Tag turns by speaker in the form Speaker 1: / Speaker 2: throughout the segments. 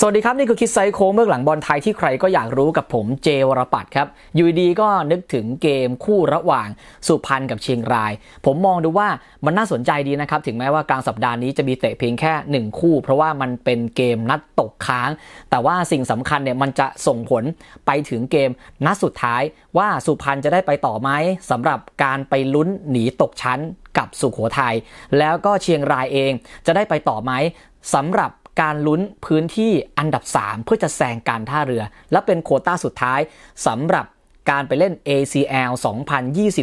Speaker 1: สวัสดีครับ นี่คือคิดไซโค้งเบื้องหลังบอลไทยที่ใครก็อยากรู้กับผมเจวรปัตครับยูดีก็นึกถึงเกมคู่ระหว่างสุพรรณกับเชียงราย ผมมองดูว่ามันน่าสนใจดีนะครับ ถึงแม้ว่ากลางสัปดาห์นี้ จะมีเตะเพียงแค่ 1 คู่ เพราะว่ามันเป็นเกมนัดตกค้าง แต่ว่าสิ่งสำคัญเนี่ย มันจะส่งผลไปถึงเกมนัดสุดท้ายว่าสุพรรณจะได้ไปต่อไหมสำหรับการไปลุ้นหนีตกชั้นกับสุขโขทยัยแล้วก็เชียงรายเอง จะได้ไปต่อไหมสำหรับการลุ้นพื้นที่อันดับ 3 เพื่อจะแซงการท่าเรือ และเป็นโคต้าสุดท้ายสำหรับการไปเล่น ACL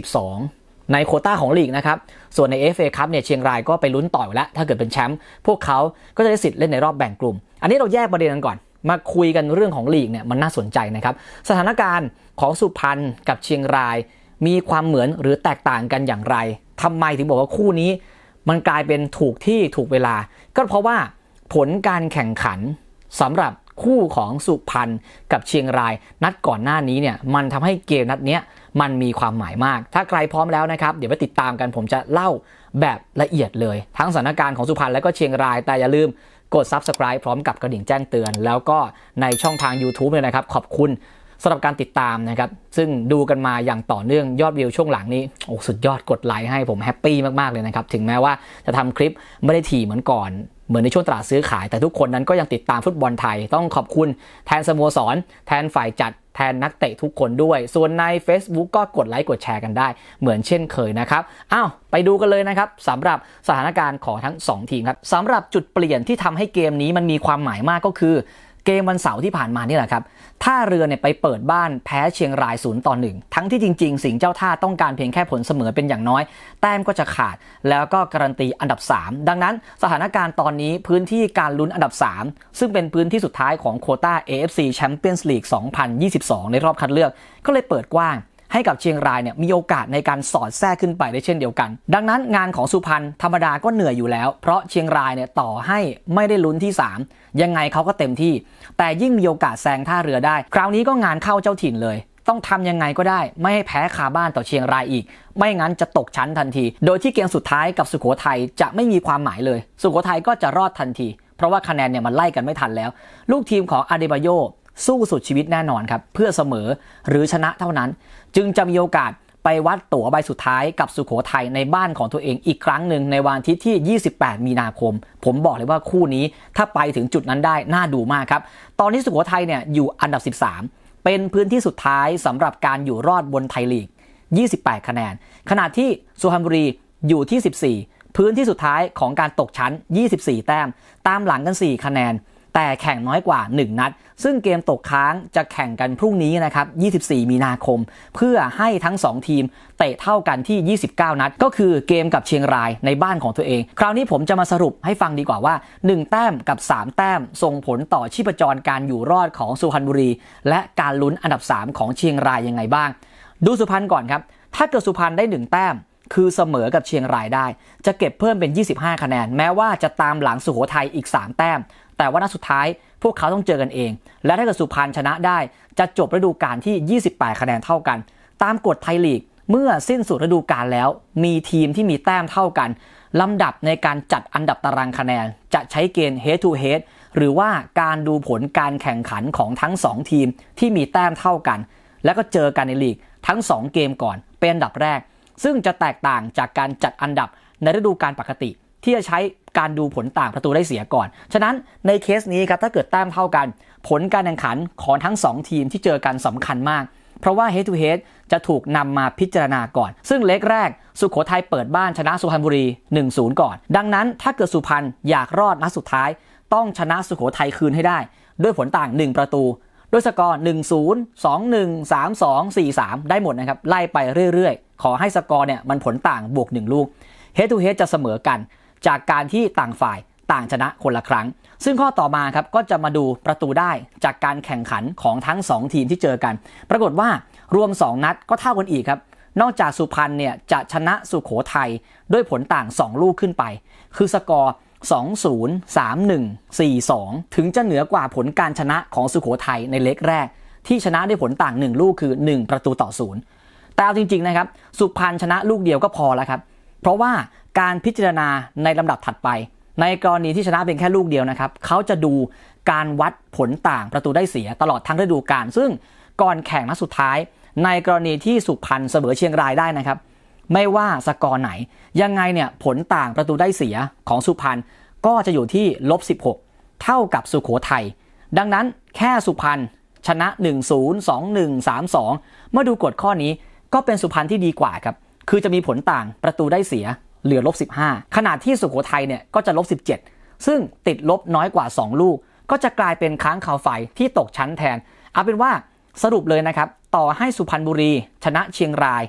Speaker 1: 2022 ในโคต้าของลีกนะครับ ส่วนใน FA ค u ัเนี่ย เชียงรายก็ไปลุ้นต่อยแล้ว ถ้าเกิดเป็นแชมป์พวกเขาก็จะได้สิทธิ์เล่นในรอบแบ่งกลุ่ม อันนี้เราแยกประเด็นกันก่อนมาคุยกันเรื่องของลีกเนี่ยมันน่าสนใจนะครับสถานการณ์ของสุพรรณกับเชียงรายมีความเหมือนหรือแตกต่างกันอย่างไร ทำไมถึงบอกว่าคู่นี้ มันกลายเป็นถูกที่ถูกเวลา ก็เพราะว่าผลการแข่งขันสำหรับคู่ของสุพรรณกับเชียงรายนัดก่อนหน้านี้เนี่ย มันทำให้เกมนัดเนี้ยมันมีความหมายมาก ถ้าใครพร้อมแล้วนะครับ เดี๋ยวไปติดตามกันผมจะเล่าแบบละเอียดเลย ทั้งสถานการณ์ของสุพรรณและก็เชียงราย แต่อย่าลืมกด Subscribe พร้อมกับกระดิ่งแจ้งเตือน แล้วก็ในช่องทาง YouTube เลยนะครับขอบคุณสำหรับการติดตามนะครับซึ่งดูกันมาอย่างต่อเนื่องยอดวิวช่วงหลังนี้โอ้สุดยอดกดไลค์ให้ผมแฮปปี้มากๆเลยนะครับถึงแม้ว่าจะทำคลิปไม่ได้ถี่เหมือนก่อนเหมือนในช่วงตลาดซื้อขาย แต่ทุกคนนั้นก็ยังติดตามฟุตบอลไทยต้องขอบคุณ แทนสโมสรแทนฝ่ายจัดแทนนักเตะทุกคนด้วย ส่วนใน Facebook ก็กดไลค์กดแชร์กันได้ เหมือนเช่นเคยนะครับอ้าวไปดูกันเลยนะครับสำหรับสถานการณ์ของทั้ง 2 ทีมครับสำหรับจุดเปลี่ยนที่ทำให้เกมนี้มันมีความหมายมากก็คือเกมวันเสาร์ที่ผ่านมานี่แหละครับท่าเรือเนี่ยไปเปิดบ้านแพ้เชียงรายศูนย์ต่อหนึ่ง ทั้งที่จริงๆ สิงเจ้าท่าต้องการเพียงแค่ผลเสมอเป็นอย่างน้อย แต้มก็จะขาด แล้วก็การันตีอันดับ 3 ดังนั้นสถานการณ์ตอนนี้พื้นที่การลุ้นอันดับ 3 ซึ่งเป็นพื้นที่สุดท้ายของโคต้า AFC Champions League 2022 ในรอบคัดเลือก ก็เลยเปิดกว้างให้กับเชียงรายเนี่ยมีโอกาสในการสอดแทรกขึ้นไปได้เช่นเดียวกัน ดังนั้นงานของสุพรรณธรรมดาก็เหนื่อยอยู่แล้ว เพราะเชียงรายเนี่ยต่อให้ไม่ได้ลุ้นที่ 3 ยังไงเขาก็เต็มที่ แต่ยิ่งมีโอกาสแซงท่าเรือได้ คราวนี้ก็งานเข้าเจ้าถิ่นเลย ต้องทำยังไงก็ได้ ไม่ให้แพ้คาบ้านต่อเชียงรายอีก ไม่งั้นจะตกชั้นทันที โดยที่เกมสุดท้ายกับสุโขทัยจะไม่มีความหมายเลย สุโขทัยก็จะรอดทันที เพราะว่าคะแนนเนี่ยมันไล่กันไม่ทันแล้ว ลูกทีมของอาเดบาโยสู้สุดชีวิตแน่นอนครับ เพื่อเสมอหรือชนะเท่านั้น จึงจะมีโอกาสไปวัดตั๋วใบสุดท้ายกับสุโขทัยในบ้านของตัวเองอีกครั้งหนึ่งในวันอาทิตย์ที่ 28 มีนาคม ผมบอกเลยว่าคู่นี้ถ้าไปถึงจุดนั้นได้น่าดูมากครับ ตอนนี้สุโขทัยเนี่ยอยู่อันดับ 13 เป็นพื้นที่สุดท้ายสำหรับการอยู่รอดบนไทยลีก 28 คะแนน ขณะที่สุพรรณบุรีอยู่ที่ 14 พื้นที่สุดท้ายของการตกชั้น 24 แต้ม ตามหลังกัน 4 คะแนนแต่แข่งน้อยกว่า 1 นัด ซึ่งเกมตกค้างจะแข่งกันพรุ่งนี้นะครับ 24 มีนาคม เพื่อให้ทั้ง 2 ทีมเตะเท่ากันที่ 29 นัด ก็คือเกมกับเชียงรายในบ้านของตัวเอง คราวนี้ผมจะมาสรุปให้ฟังดีกว่าว่า 1 แต้มกับ 3 แต้มส่งผลต่อชีพจรการอยู่รอดของสุพรรณบุรี และการลุ้นอันดับ 3 ของเชียงรายยังไงบ้าง ดูสุพรรณก่อนครับถ้าเกิดสุพรรณได้1แต้มคือเสมอกับเชียงรายได้ จะเก็บเพิ่มเป็น 25 คะแนน แม้ว่าจะตามหลังสุโขทัยอีก 3 แต้ม แต่ว่านัดสุดท้ายพวกเขาต้องเจอกันเอง และถ้าเกิดสุพรรณชนะได้จะจบฤดูกาลที่ 28 คะแนนเท่ากัน ตามกฎไทยลีก เมื่อสิ้นสุดฤดูกาลแล้ว มีทีมที่มีแต้มเท่ากัน ลำดับในการจัดอันดับตารางคะแนน จะใช้เกณฑ์ head to head หรือว่าการดูผลการแข่งขันของทั้ง 2 ทีมที่มีแต้มเท่ากัน และก็เจอกันในลีกทั้ง2เกมก่อนเป็นอันดับแรกซึ่งจะแตกต่างจากการจัดอันดับในฤดูกาลปกติ ที่จะใช้การดูผลต่างประตูได้เสียก่อน ฉะนั้นในเคสนี้ครับถ้าเกิดแต้มเท่ากัน ผลการแข่งขันของทั้ง 2 ทีมที่เจอกันสำคัญมาก เพราะว่า head to head จะถูกนำมาพิจารณาก่อน ซึ่งเล็กแรกสุขโขทัยเปิดบ้านชนะสุพรรณบุรี 1-0 ก่อน ดังนั้นถ้าเกิดสุพรรณอยากรอดนัดสุดท้าย ต้องชนะสุขโขทัยคืนให้ได้ ด้วยผลต่าง 1 ประตูด้วยสกอร์ 1 0 2 1 3 2 4 3 ได้หมดนะครับ ไล่ไปเรื่อยๆ ขอให้สกอร์เนี่ย มันผลต่างบวก 1 ลูกเฮดทูเฮดจะเสมอกัน จากการที่ต่างฝ่ายต่างชนะคนละครั้ง ซึ่งข้อต่อมาครับ ก็จะมาดูประตูได้จากการแข่งขันของทั้ง2ทีมที่เจอกัน ปรากฏว่ารวม 2 นัดก็เท่ากันอีกครับ นอกจากสุพรรณเนี่ยจะชนะสุโขทัยด้วยผลต่าง 2 ลูกขึ้นไป คือสกอร์2 0 3 1 4 2 ถึงจะเหนือกว่าผลการชนะของสุโขทัยในเล็กแรก ที่ชนะได้ผลต่าง 1 ลูกคือ 1 ประตูต่อ0แต่เอาจริงๆนะครับ สุพรรณชนะลูกเดียวก็พอแล้วครับ เพราะว่าการพิจารณาในลำดับถัดไป ในกรณีที่ชนะเป็นแค่ลูกเดียวนะครับเขาจะดูการวัดผลต่างประตูได้เสียตลอดทั้งฤดูกาลซึ่งก่อนแข่งนัดสุดท้าย ในกรณีที่สุพรรณเสมอเชียงรายได้นะครับไม่ว่าสกอร์ไหน ยังไงเนี่ยผลต่างประตูได้เสียของสุพรรณก็จะอยู่ที่ลบ 16 เท่ากับสุโขทัย ดังนั้นแค่สุพรรณชนะ 1-0 2-1 3-2 เมื่อดูกฎข้อนี้ก็เป็นสุพรรณที่ดีกว่าครับ คือจะมีผลต่างประตูได้เสีย เหลือลบ 15ขณะที่สุโขทัยเนี่ย ก็จะลบ 17 ซึ่งติดลบน้อยกว่า2ลูก ก็จะกลายเป็นค้างข่าวไฟที่ตกชั้นแทน เอาเป็นว่าสรุปเลยนะครับ ต่อให้สุพรรณบุรีชนะเชียงราย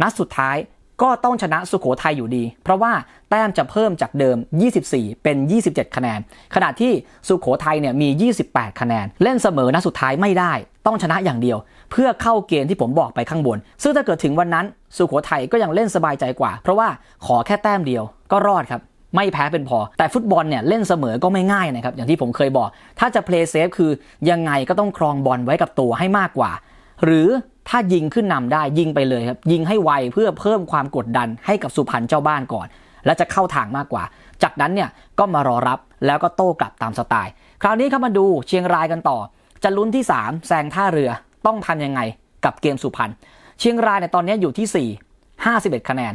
Speaker 1: นัดสุดท้ายก็ ต้องชนะสุโขทัยอยู่ดี เพราะว่าแต้มจะเพิ่มจากเดิม 24 เป็น 27 คะแนน ขณะที่สุโขทัยเนี่ยมี 28 คะแนน เล่นเสมอนะสุดท้ายไม่ได้ ต้องชนะอย่างเดียว เพื่อเข้าเกณฑ์ที่ผมบอกไปข้างบน ซึ่งถ้าเกิดถึงวันนั้นสุโขทัยก็ยังเล่นสบายใจกว่า เพราะว่าขอแค่แต้มเดียว ก็รอดครับไม่แพ้เป็นพอแต่ฟุตบอลเนี่ยเล่นเสมอก็ไม่ง่ายนะครับอย่างที่ผมเคยบอก ถ้าจะเพลย์เซฟคือยังไงก็ต้องครองบอลไว้กับตัวให้มากกว่า หรือถ้ายิงขึ้นนำได้ยิงไปเลยครับ ยิงให้ไวเพื่อเพิ่มความกดดันให้กับสุพรรณเจ้าบ้านก่อน และจะเข้าทางมากกว่า จากนั้นเนี่ยก็มารอรับแล้วก็โต้กลับตามสไตล์ คราวนี้เข้ามาดูเชียงรายกันต่อ จะลุ้นที่ 3แซงท่าเรือต้องทํำยังไงกับเกมสุพรรณเชียงรายในตอนนี้อยู่ที่ 4 51 คะแนน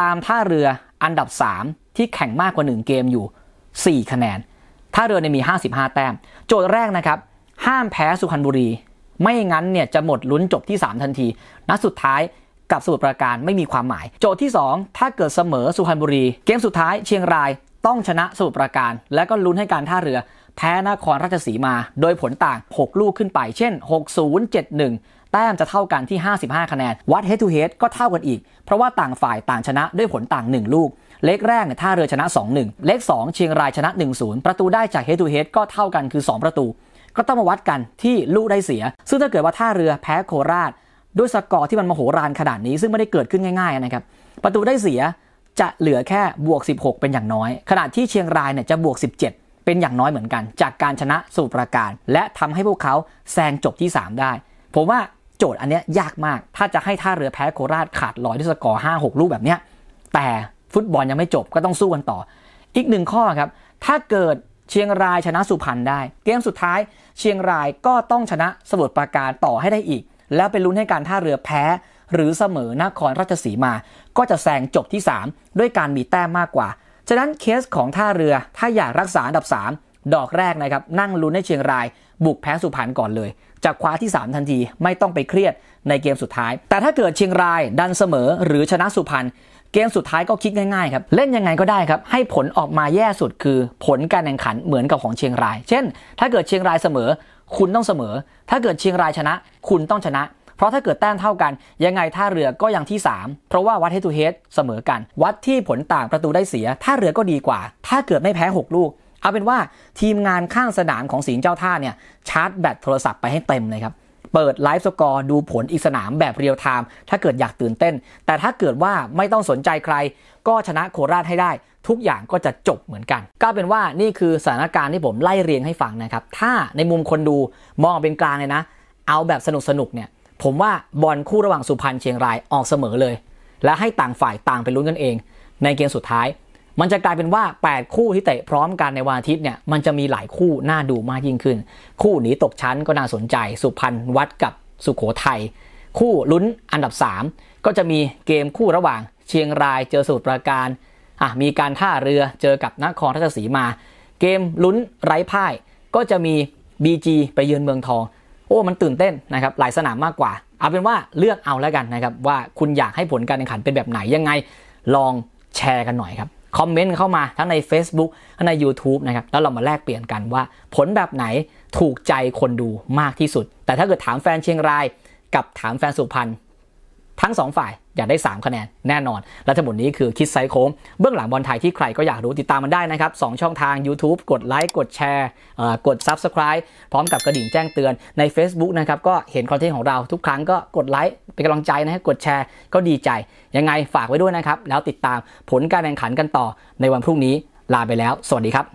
Speaker 1: ตามท่าเรืออันดับ 3 ที่แข่งมากกว่า1เกมอยู่4 คะแนนท่าเรือในีมี55 แต้ม โจทย์แรกนะครับ ห้ามแพ้สุพรรณบุรีไม่งั้นเนี่ยจะหมดลุ้นจบที่ 3 ทันที นัดสุดท้ายกับสมุทรปราการไม่มีความหมาย โจทย์ที่ 2 ถ้าเกิดเสมอสุพรรณบุรี เกมสุดท้ายเชียงรายต้องชนะสมุทรปราการ แล้วก็ลุ้นให้การท่าเรือแพ้นครราชสีมา โดยผลต่าง 6 ลูกขึ้นไป เช่น 6071 แต้มจะเท่ากันที่ 55 คะแนน วัด head to head ก็เท่ากันอีก เพราะว่าต่างฝ่ายต่างชนะด้วยผลต่าง1ลูก เล็กแรกเนี่ยท่าเรือชนะ2-1เล็ก2เชียงรายชนะ1-0ประตูได้จาก head to head ก็เท่ากันคือ2ประตูก็ต้องมาวัดกันที่ลูกได้เสีย ซึ่งถ้าเกิดว่า ท่าเรือแพ้โคราชด้วยสกอร์ที่มันมโหฬารขนาดนี้ซึ่งไม่ได้เกิดขึ้นง่ายๆนะครับประตูได้เสียจะเหลือแค่บวก 16 เป็นอย่างน้อยขณะที่เชียงรายเนี่ยจะบวก 17 เป็นอย่างน้อยเหมือนกัน จากการชนะสูตรประการ และทำให้พวกเขาแซงจบที่ 3 ได้ ผมว่าโจทย์อันนี้ยยากมากถ้าจะให้ท่าเรือแพ้โคราชขาดลอยด้วยสกอร์5 6ลูกแบบเนี้ยแต่ฟุตบอลยังไม่จบก็ต้องสู้กันต่อ อีกหนึ่งข้อครับถ้าเกิดเชียงรายชนะสุพรรณได้ เกมสุดท้ายเชียงรายก็ต้องชนะสมุทรปราการต่อให้ได้อีก แล้วไปลุ้นให้การท่าเรือแพ้ หรือเสมอนครราชสีมา ก็จะแซงจบที่ 3 ด้วยการมีแต้มมากกว่า ฉะนั้นเคสของท่าเรือถ้าอยากรักษาอันดับ3ดอกแรกนะครับ นั่งลุ้นให้เชียงราย บุกแพ้สุพรรณก่อนเลยจะคว้าที่ 3 ทันทีไม่ต้องไปเครียดในเกมสุดท้าย แต่ถ้าเกิดเชียงรายดันเสมอหรือชนะสุพรรณเกมสุดท้ายก็คิดง่ายๆครับ เล่นยังไงก็ได้ครับ ให้ผลออกมาแย่สุดคือผลการแข่งขันเหมือนกับของเชียงราย เช่น ถ้าเกิดเชียงรายเสมอ คุณต้องเสมอ ถ้าเกิดเชียงรายชนะ คุณต้องชนะ เพราะถ้าเกิดแต้มเท่ากัน ยังไงท่าเรือก็ยังที่ 3 เพราะว่าวัดเฮตูเฮดเสมอกัน วัดที่ผลต่างประตูได้เสียท่าเรือก็ดีกว่า ถ้าเกิดไม่แพ้ 6 ลูก เอาเป็นว่าทีมงานข้างสนามของสิงห์เจ้าท่าเนี่ยชาร์จแบตโทรศัพท์ไปให้เต็มเลยครับเปิดไลฟ์สกอร์ดูผลอีกสนามแบบเรียลไทม์ถ้าเกิดอยากตื่นเต้น แต่ถ้าเกิดว่าไม่ต้องสนใจใคร ก็ชนะโคราชให้ได้ทุกอย่างก็จะจบเหมือนกัน ก็เป็นว่านี่คือสถานการณ์ที่ผมไล่เรียงให้ฟังนะครับ ถ้าในมุมคนดูมองเป็นกลางเลยนะ เอาแบบสนุกสนุกเนี่ย ผมว่าบอลคู่ระหว่างสุพรรณเชียงราย ออกเสมอเลย และให้ต่างฝ่ายต่างไปลุ้นกันเอง ในเกมสุดท้ายมันจะกลายเป็นว่า 8 คู่ที่เตะพร้อมกันในวันอาทิตย์เนี่ย มันจะมีหลายคู่น่าดูมากยิ่งขึ้น คู่หนีตกชั้นก็น่าสนใจ สุพรรณวัดกับสุขโขทัย คู่ลุ้นอันดับ 3 ก็จะมีเกมคู่ระหว่างเชียงรายเจอสูตรปราการ อ่ะ มีการท่าเรือเจอกับนครราชสีมา เกมลุ้นไร้พ่ายก็จะมี BG ไปเยือนเมืองทอง โอ้ มันตื่นเต้นนะครับ หลายสนามมากกว่า เอาเป็นว่าเลือกเอาแล้วกันนะครับว่าคุณอยากให้ผลการแข่งขันเป็นแบบไหนยังไง ลองแชร์กันหน่อยครับคอมเมนต์เข้ามาทั้งใน Facebook ทั้งใน YouTube นะครับ แล้วเรามาแลกเปลี่ยนกันว่า ผลแบบไหนถูกใจคนดูมากที่สุด แต่ถ้าเกิดถามแฟนเชียงรายกับถามแฟนสุพรรณทั้ง 2 ฝ่ายอยากได้ 3 คะแนนแน่นอนและทั้งหมดนี้คือคิดไซโค้งเบื้องหลังบอลไทยที่ใครก็อยากรู้ติดตามมันได้นะครับสช่องทาง YouTube กดไลค์กดแชร์กด Subscribe พร้อมกับกระดิ่งแจ้งเตือนใน Facebook นะครับก็เห็นคอนเทนต์ของเราทุกครั้งก็กดไลค์เป็นกำลังใจนะกดแชร์ ก็ดีใจยังไงฝากไว้ด้วยนะครับ แล้วติดตามผลการแข่งขันกันต่อในวันพรุ่งนี้ลาไปแล้วสวัสดีครับ